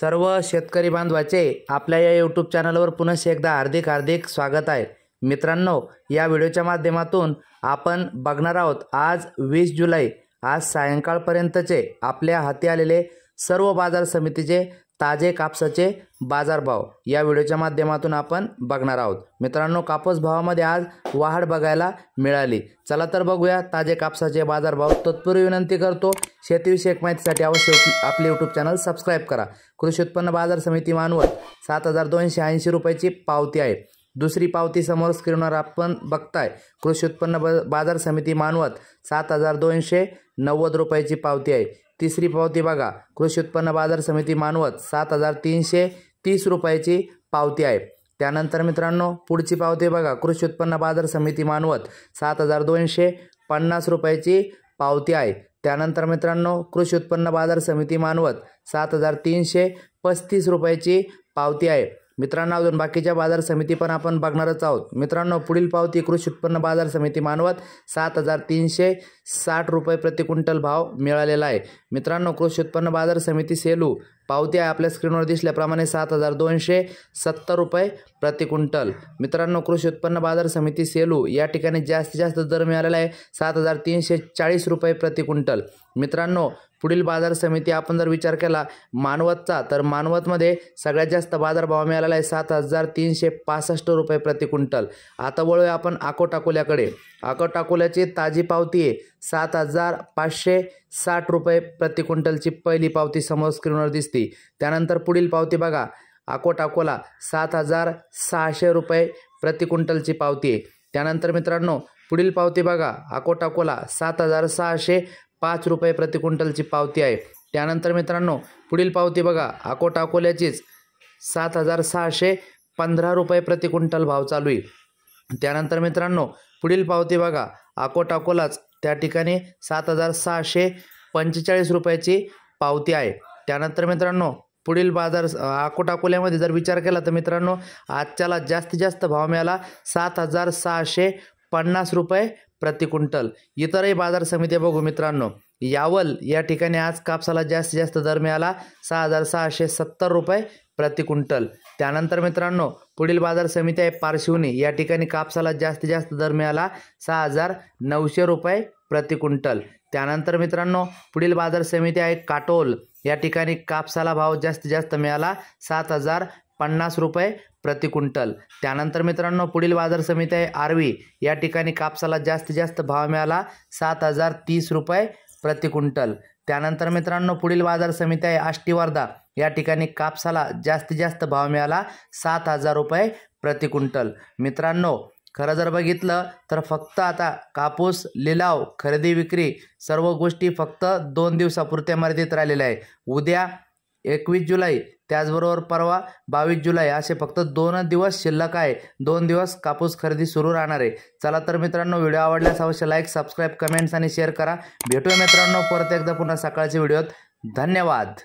सर्व शेतकरी बांधवाचे आपल्या या यूट्यूब चॅनलवर पुन्हा एकदा हार्दिक हार्दिक स्वागत आहे मित्रांनो या व्हिडिओच्या माध्यमातून आपण बघणार आहोत आज वीस जुलै आज सायंकाळपर्यंतचे आपल्या हाती आलेले सर्व बाजार समितीचे ताजे कापसाचे बाजारभाव या व्हिडिओच्या माध्यमातून आपण बघणार आहोत मित्रांनो कापूस भावामध्ये आज वाढ बघायला मिळाली चला तर बघूया ताजे कापसाचे बाजारभाव तत्पूर्वी विनंती करतो शेतीविषयक माहितीसाठी आवश्यक आपले यूट्यूब चॅनल सबस्क्राईब करा कृषी उत्पन्न बाजार समिती मानवत सात हजार दोनशे ऐंशी रुपयाची पावती आहे दुसरी पावती समोर स्क्रीनवर आपण बघताय कृषी उत्पन्न बाजार समिती मानवत सात हजार दोनशे नव्वद रुपयाची पावती आहे तिसरी पावती बघा कृषी उत्पन्न बाजार समिती मानवत सात हजार तीनशे तीस रुपयाची पावती आहे त्यानंतर मित्रांनो पुढची पावती बघा कृषी उत्पन्न बाजार समिती मानवत सात हजार दोनशे पन्नास रुपयाची पावती आहे त्यानंतर मित्रांनो कृषी उत्पन्न बाजार समिती मानवत सात हजार तीनशे पस्तीस रुपयाची पावती आहे मित्रांनो अजून बाकीच्या बाजार समिती पण आपण बघणारच आहोत मित्रांनो पुढील पावती कृषी उत्पन्न बाजार समिती मानवत सात हजार तीनशे साठ रुपये प्रति क्विंटल भाव मिळालेला आहे मित्रांनो कृषी उत्पन्न बाजार समिती सेलू पावती आहे आपल्या स्क्रीनवर दिसल्याप्रमाणे सात हजार दोनशे सत्तर रुपये प्रति क्विंटल मित्रांनो कृषी उत्पन्न बाजार समिती सेलू या ठिकाणी जास्तीत जास्त दर मिळालेला आहे सात हजार तीनशे चाळीस रुपये प्रति क्विंटल मित्रांनो पुढील बाजार समिती आपण जर विचार केला मानवतचा तर मानवतमध्ये सगळ्यात जास्त बाजारभाव मिळालेला आहे सात हजार तीनशे पासष्ट रुपये प्रति क्विंटल आता वळूया आपण आकोट अकोल्याकडे आकोट अकोल्याची ताजी पावती आहे सात हजार पाचशे साठ रुपये प्रति क्विंटलची पहिली पावती समोर स्क्रीनवर दिसते त्यानंतर पुढील पावती बघा अकोट अकोला सात हजार सहाशे रुपये प्रति क्विंटलची पावती आहे त्यानंतर मित्रांनो पुढील पावती बघा अकोट अकोला सात हजार सहाशे पाच रुपये प्रति क्विंटलची पावती आहे त्यानंतर मित्रांनो पुढील पावती बघा अकोट अकोल्याचीच सात हजार सहाशे पंधरा रुपये प्रति क्विंटल भाव चालू आहे त्यानंतर मित्रांनो पुढील पावती बघा अकोट अकोलाच त्या ठिकाणी सात हजार सहाशे पंचेचाळीस रुपयाची पावती आहे त्यानंतर मित्रांनो पुढील बाजार अकोट अकोल्यामध्ये जर विचार केला तर मित्रांनो आजच्याला जास्तीत जास्त भाव मिळाला सात हजार सहाशे पन्नास रुपये प्रति क्विंटल इतरही बाजार समित्या बघू मित्रांनो यावल या ठिकाणी आज कापसाला जास्तीत जास्त दर मिळाला सहा हजार सहाशे सत्तर रुपये प्रति क्विंटल त्यानंतर मित्रांनो पुढील बाजार समिती आहे पार्श्वनी या ठिकाणी कापसाला जास्तीत जास्त दर मिळाला सहा हजार नऊशे रुपये प्रति क्विंटल त्यानंतर मित्रांनो पुढील बाजार समिती आहे काटोल या ठिकाणी कापसाला भाव जास्तीत जास्त मिळाला सात हजार पन्नास रुपये प्रति क्विंटल त्यानंतर मित्रांनो पुढील बाजार समिती आहे आरवी या ठिकाणी कापसाला जास्तीत जास्त भाव मिळाला सात हजार तीस रुपये प्रति क्विंटल त्यानंतर मित्रांनो पुढील बाजार समिती आहे आष्टीवर्धा या ठिकाणी कापसाला जास्तीत जास्त भाव मिळाला सात हजार रुपये प्रति क्विंटल मित्रांनो खरं जर बघितलं तर फक्त आता कापूस लिलाव खरेदी विक्री सर्व गोष्टी फक्त दोन दिवसापुरत्या मर्यादित राहिलेल्या आहे उद्या एकवीस जुलै त्याचबरोबर परवा बावीस जुलै असे फक्त दोन दिवस शिल्लक आहे दोन दिवस कापूस खरेदी सुरू राहणार आहे चला तर मित्रांनो व्हिडिओ आवडल्यास अवश्य लाईक सबस्क्राईब कमेंट्स आणि शेअर करा भेटूया मित्रांनो परत एकदा पुन्हा सकाळच्या व्हिडिओत धन्यवाद